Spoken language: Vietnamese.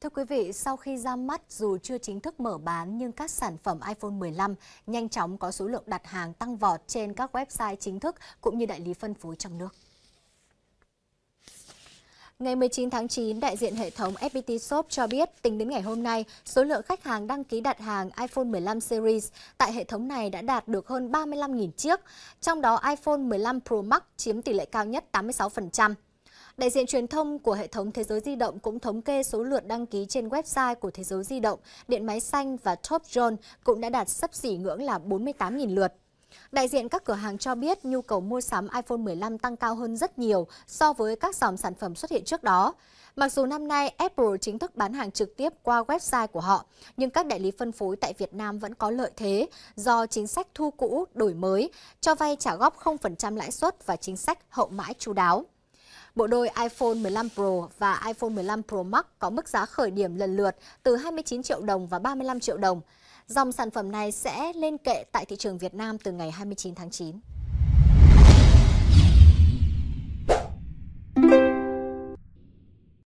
Thưa quý vị, sau khi ra mắt dù chưa chính thức mở bán nhưng các sản phẩm iPhone 15 nhanh chóng có số lượng đặt hàng tăng vọt trên các website chính thức cũng như đại lý phân phối trong nước. Ngày 19 tháng 9, đại diện hệ thống FPT Shop cho biết tính đến ngày hôm nay, số lượng khách hàng đăng ký đặt hàng iPhone 15 series tại hệ thống này đã đạt được hơn 35.000 chiếc, trong đó iPhone 15 Pro Max chiếm tỷ lệ cao nhất 86%. Đại diện truyền thông của hệ thống Thế giới di động cũng thống kê số lượt đăng ký trên website của Thế giới di động, Điện máy xanh và Top john cũng đã đạt sấp xỉ ngưỡng là 48.000 lượt. Đại diện các cửa hàng cho biết nhu cầu mua sắm iPhone 15 tăng cao hơn rất nhiều so với các dòng sản phẩm xuất hiện trước đó. Mặc dù năm nay Apple chính thức bán hàng trực tiếp qua website của họ, nhưng các đại lý phân phối tại Việt Nam vẫn có lợi thế do chính sách thu cũ đổi mới, cho vay trả góp 0% lãi suất và chính sách hậu mãi chú đáo. Bộ đôi iPhone 15 Pro và iPhone 15 Pro Max có mức giá khởi điểm lần lượt từ 29 triệu đồng và 35 triệu đồng. Dòng sản phẩm này sẽ lên kệ tại thị trường Việt Nam từ ngày 29 tháng 9.